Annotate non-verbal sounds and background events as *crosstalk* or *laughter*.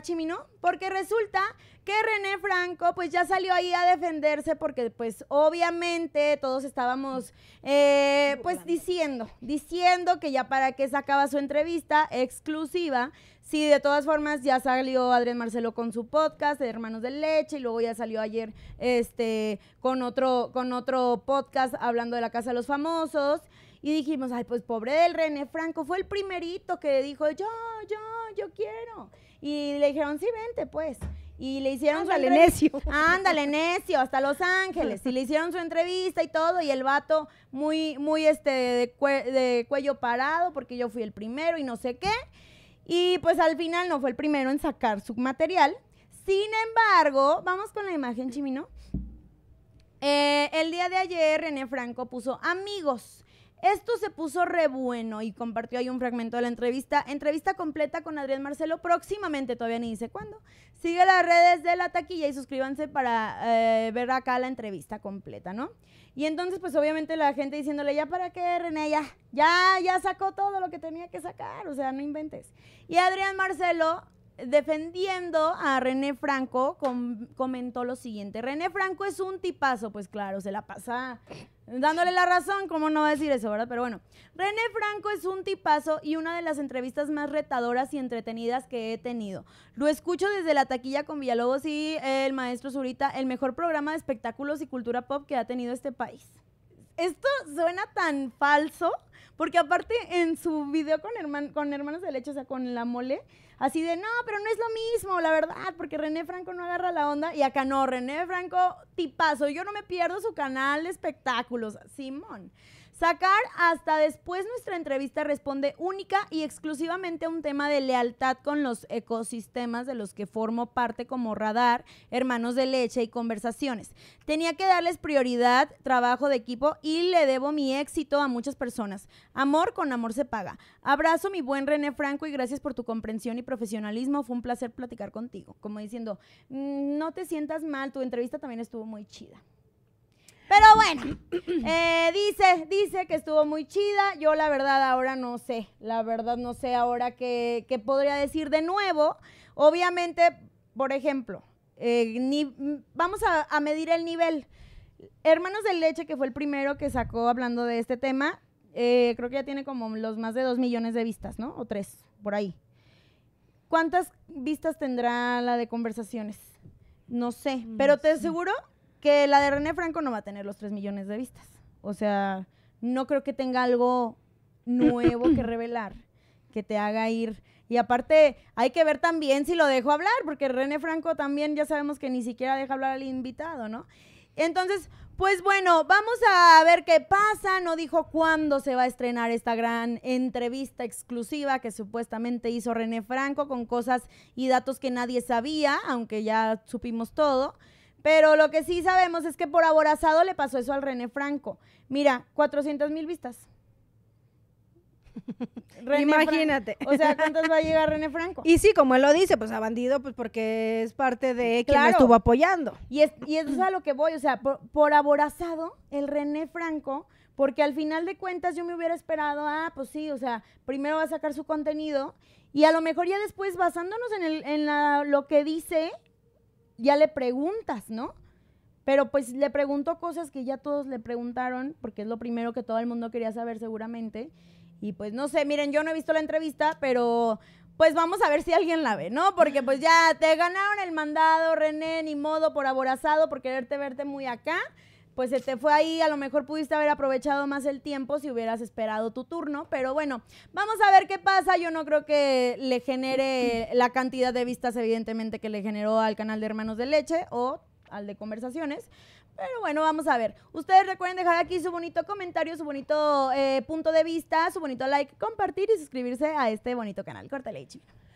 Chimino, porque resulta que René Franco pues ya salió ahí a defenderse porque pues obviamente todos estábamos eh, pues diciendo, diciendo que ya para qué sacaba su entrevista exclusiva, si de todas formas ya salió Adrián Marcelo con su podcast de Hermanos de Leche y luego ya salió ayer este con otro con otro podcast hablando de la Casa de los Famosos. Y dijimos, ay, pues pobre del René Franco, fue el primerito que dijo, yo, yo, yo quiero. Y le dijeron, sí, vente pues. Y le hicieron su necio. *laughs* Ándale, necio, hasta Los Ángeles. Y le hicieron su entrevista y todo. Y el vato muy, muy este, de, cuello parado, porque yo fui el primero y no sé qué. Y pues al final no fue el primero en sacar su material. Sin embargo, vamos con la imagen, Chimino. Eh, el día de ayer René Franco puso amigos esto se puso re bueno y compartió ahí un fragmento de la entrevista. Entrevista completa con Adrián Marcelo próximamente, todavía ni dice cuándo. Sigue las redes de la taquilla y suscríbanse para eh, ver acá la entrevista completa, ¿no? Y entonces, pues obviamente la gente diciéndole, ya para qué, René, ya, ya, ya sacó todo lo que tenía que sacar, o sea, no inventes. Y Adrián Marcelo defendiendo a René Franco, comentó lo siguiente. René Franco es un tipazo, pues claro, se la pasa dándole la razón, ¿cómo no va a decir eso, verdad? Pero bueno, René Franco es un tipazo y una de las entrevistas más retadoras y entretenidas que he tenido. Lo escucho desde la taquilla con Villalobos y el maestro Zurita, el mejor programa de espectáculos y cultura pop que ha tenido este país esto suena tan falso, porque aparte en su video con, Hermanos de Leche, o sea, con la mole, así de, no, pero no es lo mismo, la verdad, porque René Franco no agarra la onda y acá no, René Franco, tipazo, yo no me pierdo su canal de espectáculos, Simón. Sacar hasta después nuestra entrevista responde única y exclusivamente a un tema de lealtad con los ecosistemas de los que formo parte como Radar, Hermanos de Leche y Conversaciones. Tenía que darles prioridad, trabajo de equipo y le debo mi éxito a muchas personas. Amor con amor se paga. Abrazo mi buen René Franco y gracias por tu comprensión y profesionalismo. Fue un placer platicar contigo. Como diciendo, mm, no te sientas mal, tu entrevista también estuvo muy chida. Pero bueno, *clears throat* eh, dice, dice que estuvo muy chida. Yo la verdad ahora no sé, la verdad no sé ahora qué, podría decir de nuevo. Obviamente, por ejemplo, eh, vamos a, medir el nivel. Hermanos de Leche, que fue el primero que sacó hablando de este tema, eh, creo que ya tiene como los más de dos millones de vistas, ¿no? O tres, por ahí. ¿Cuántas vistas tendrá la de conversaciones? No sé, pero te mm, aseguro que la de René Franco no va a tener los 3 millones de vistas. O sea, no creo que tenga algo nuevo que *clears throat* revelar que te haga ir. Y aparte, hay que ver también si lo dejo hablar, porque René Franco también ya sabemos que ni siquiera deja hablar al invitado, ¿no? Entonces, pues bueno, vamos a ver qué pasa. No dijo cuándo se va a estrenar esta gran entrevista exclusiva que supuestamente hizo René Franco con cosas y datos que nadie sabía, aunque ya supimos todo. Pero lo que sí sabemos es que por aborazado le pasó eso al René Franco. Mira, 400 mil vistas. *laughs* Imagínate. O sea, ¿cuántas va a llegar René Franco? Y sí, como él lo dice, pues a bandido, pues porque es parte de quien quien estuvo apoyando. Y, es, y eso es a lo que voy, o sea, por, por, aborazado, el René Franco, porque al final de cuentas yo me hubiera esperado, ah, pues sí, o sea, primero va a sacar su contenido y a lo mejor ya después, basándonos en, lo que dice, ya le preguntas, ¿no? Pero pues le preguntó cosas que ya todos le preguntaron, porque es lo primero que todo el mundo quería saber seguramente. Y pues no sé, miren, yo no he visto la entrevista, pero pues vamos a ver si alguien la ve, ¿no? Porque pues ya te ganaron el mandado, René, ni modo, por aborazado, por quererte verte muy acá pues se te fue ahí, a lo mejor pudiste haber aprovechado más el tiempo si hubieras esperado tu turno, pero bueno, vamos a ver qué pasa, yo no creo que le genere *clears throat* la cantidad de vistas evidentemente que le generó al canal de Hermanos de Leche o al de Conversaciones, pero bueno, vamos a ver. Ustedes recuerden dejar aquí su bonito comentario, su bonito eh, punto de vista, su bonito like, compartir y suscribirse a este bonito canal. Córtale, Leche.